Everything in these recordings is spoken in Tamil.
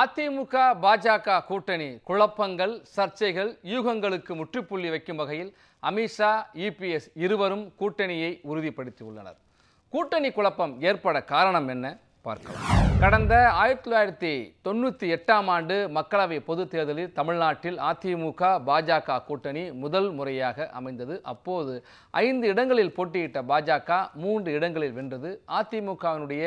அதிமுக பாஜக கூட்டணி குழப்பங்கள் சர்ச்சைகள் யூகங்களுக்கு முற்றுப்புள்ளி வைக்கும் வகையில் அமித்ஷா இபிஎஸ் இருவரும் கூட்டணியை உறுதிப்படுத்தியுள்ளனர் கூட்டணி குழப்பம் ஏற்பட காரணம் என்ன பார்க்கலாம் கடந்த ஆயிரத்தி தொள்ளாயிரத்தி தொண்ணூற்றி எட்டாம் ஆண்டு மக்களவை பொதுத் தேர்தலில் தமிழ்நாட்டில் அதிமுக பாஜக கூட்டணி முதல் முறையாக அமைந்தது அப்போது ஐந்து இடங்களில் போட்டியிட்ட பாஜக மூன்று இடங்களில் வென்றது அதிமுகவினுடைய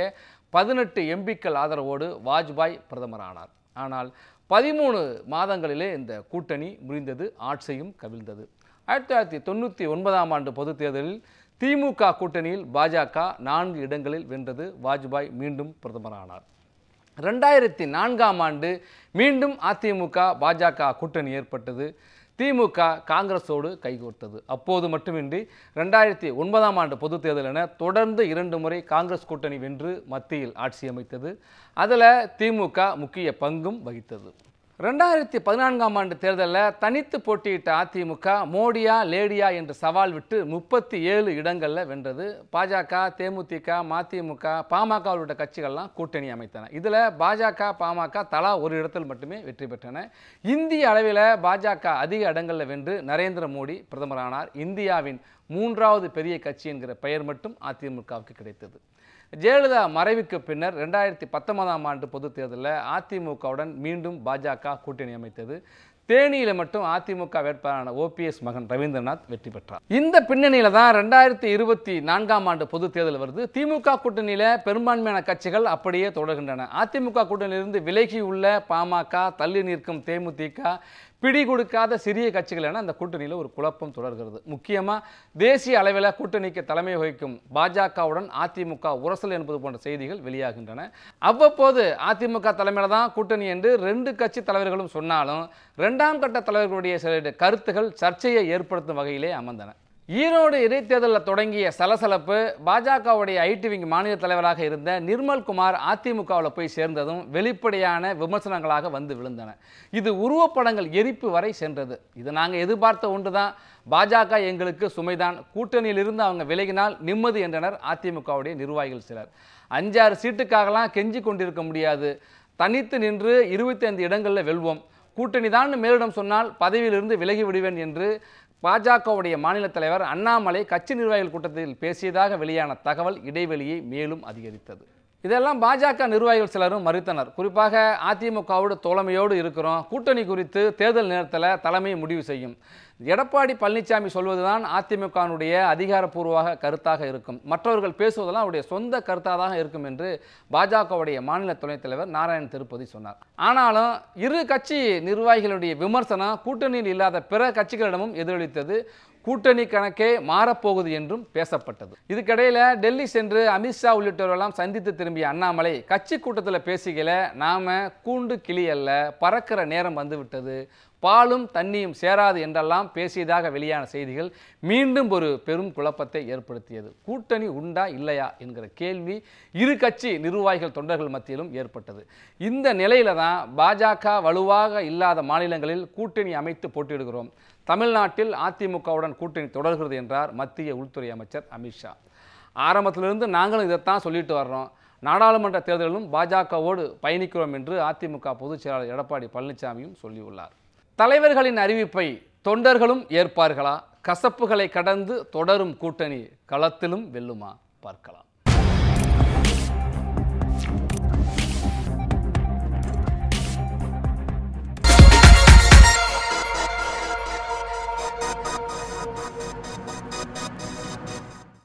பதினெட்டு எம்பிக்கள் ஆதரவோடு வாஜ்பாய் பிரதமரானார் ஆனால் பதிமூணு மாதங்களிலே இந்த கூட்டணி முறிந்தது ஆட்சியும் கவிழ்ந்தது ஆயிரத்தி தொள்ளாயிரத்தி தொண்ணூற்றி ஒன்பதாம் ஆண்டு பொதுத் தேர்தலில் திமுக கூட்டணியில் பாஜக நான்கு இடங்களில் வென்றது வாஜ்பாய் மீண்டும் பிரதமரானார் ரெண்டாயிரத்தி நான்காம் ஆண்டு மீண்டும் அதிமுக பாஜக கூட்டணி ஏற்பட்டது திமுக காங்கிரஸோடு கைகோர்த்தது அப்போது மட்டுமின்றி ரெண்டாயிரத்தி ஒன்பதாம் ஆண்டு பொதுத் தேர்தல் என தொடர்ந்து இரண்டு முறை காங்கிரஸ் கூட்டணி வென்று மத்தியில் ஆட்சி அமைத்தது அதில் திமுக முக்கிய பங்கும் வகித்தது ரெண்டாயிரத்தி பதினான்காம் ஆண்டு தேர்தலில் தனித்து போட்டியிட்ட அதிமுக மோடியா லேடியா என்று சவால் விட்டு முப்பத்தி ஏழு இடங்களில் வென்றது பாஜக தேமுதிக மதிமுக பாமக உள்ளிட்ட கட்சிகள்லாம் கூட்டணி அமைத்தன இதில் பாஜக பாமக தலா ஒரு இடத்தில் மட்டுமே வெற்றி பெற்றன இந்திய அளவில் பாஜக அதிக இடங்களில் வென்று நரேந்திர மோடி பிரதமரானார் இந்தியாவின் மூன்றாவது பெரிய கட்சி என்கிற பெயர் மட்டும் அதிமுகவுக்கு கிடைத்தது ஜெயலலிதா மறைவுக்கு பின்னர் ரெண்டாயிரத்தி பத்தொன்பதாம் ஆண்டு பொதுத் தேர்தலில் அதிமுகவுடன் மீண்டும் பாஜக கூட்டணி அமைத்தது தேனியில் மட்டும் அதிமுக வேட்பாளரான ஓபிஎஸ் மகன் ரவீந்திரநாத் வெற்றி பெற்றார் இந்த பின்னணியில் தான் ரெண்டாயிரத்தி இருபத்தி நான்காம் ஆண்டு பொதுத் தேர்தல் வருது திமுக கூட்டணியில் பெரும்பான்மையான கட்சிகள் அப்படியே தொடர்கின்றன அதிமுக கூட்டணியிலிருந்து விலகி உள்ள பாமக தள்ளி நிற்கும் தேமுதிக பிடி கொடுக்காத சிறிய கட்சிகள் என அந்த கூட்டணியில் ஒரு குழப்பம் தொடர்கிறது முக்கியமாக தேசிய அளவில் கூட்டணிக்கு தலைமை வகிக்கும் பாஜகவுடன் அதிமுக உரசல் என்பது போன்ற செய்திகள் வெளியாகின்றன அவ்வப்போது அதிமுக தலைமையில் தான் கூட்டணி என்று ரெண்டு கட்சி தலைவர்களும் சொன்னாலும் ரெண்டாம் கட்ட தலைவர்களுடைய சில கருத்துகள் சர்ச்சையை ஏற்படுத்தும் வகையிலே அமர்ந்தன ஈரோடு இடைத்தேர்தலில் தொடங்கிய சலசலப்பு பாஜகவுடைய ஐடி விங் மாநில தலைவராக இருந்த நிர்மல்குமார் அதிமுகவில் போய் சேர்ந்ததும் வெளிப்படையான விமர்சனங்களாக வந்து விழுந்தன இது உருவப்படங்கள் எரிப்பு வரை சென்றது இது நாங்கள் எதிர்பார்த்த ஒன்று தான் பாஜக எங்களுக்கு சுமைதான் கூட்டணியிலிருந்து அவங்க விலகினால் நிம்மதி என்றனர் அதிமுகவுடைய நிர்வாகிகள் சிலர் அஞ்சாறு சீட்டுக்காகலாம் கெஞ்சி கொண்டிருக்க முடியாது தனித்து நின்று இருபத்தைந்து இடங்களில் வெல்வோம் கூட்டணி தான் மேலிடம் சொன்னால் பதவியிலிருந்து விலகி விடுவேன் என்று பாஜகவுடைய மாநில தலைவர் அண்ணாமலை கட்சி நிர்வாகிகள் கூட்டத்தில் பேசியதாக வெளியான தகவல் இடைவெளியை மேலும் அதிகரித்தது இதெல்லாம் பாஜக நிர்வாகிகள் சிலரும் மறுத்தனர் குறிப்பாக அதிமுகவோடு தோழமையோடு இருக்கிறோம் கூட்டணி குறித்து தேர்தல் நேரத்தில் தலைமை முடிவு செய்யும் எடப்பாடி பழனிசாமி சொல்வதுதான் அதிமுகனுடைய அதிகாரப்பூர்வ கருத்தாக இருக்கும் மற்றவர்கள் பேசுவதெல்லாம் அவருடைய சொந்த கருத்தாக தான் இருக்கும் என்று பாஜகவுடைய மாநில துணைத் தலைவர் நாராயண் திருப்பதி சொன்னார் ஆனாலும் இரு கட்சி நிர்வாகிகளுடைய விமர்சனம் கூட்டணியில் இல்லாத பிற கட்சிகளிடமும் எதிரொலித்தது கூட்டணி கணக்கே மாறப்போகுது என்றும் பேசப்பட்டது இதுக்கிடையில் டெல்லி சென்று அமித்ஷா உள்ளிட்டவரெல்லாம் சந்தித்து திரும்பிய அண்ணாமலை கட்சி கூட்டத்தில் பேசிக்கல நாம கூண்டு கிளி அல்ல பறக்கிற நேரம் வந்துவிட்டது பாலும் தண்ணியும் சேராது என்றெல்லாம் பேசியதாக வெளியான செய்திகள் மீண்டும் ஒரு பெரும் குழப்பத்தை ஏற்படுத்தியது கூட்டணி உண்டா இல்லையா என்கிற கேள்வி இரு கட்சி நிர்வாகிகள் தொண்டர்கள் மத்தியிலும் ஏற்பட்டது இந்த நிலையில தான் பாஜக வலுவாக இல்லாத மாநிலங்களில் கூட்டணி அமைத்து போட்டியிடுகிறோம் தமிழ்நாட்டில் அதிமுகவுடன் கூட்டணி தொடர்கிறது என்றார் மத்திய உள்துறை அமைச்சர் அமித்ஷா ஆரம்பத்திலிருந்து நாங்களும் இதைத்தான் சொல்லிட்டு வர்றோம் நாடாளுமன்ற தேர்தலிலும் பாஜகவோடு பயணிக்கிறோம் என்று அதிமுக பொதுச் செயலாளர் எடப்பாடி பழனிசாமியும் சொல்லியுள்ளார் தலைவர்களின் அறிவிப்பை தொண்டர்களும் ஏற்பார்களா கசப்புகளை கடந்து தொடரும் கூட்டணி களத்திலும் வெல்லுமா பார்க்கலாம்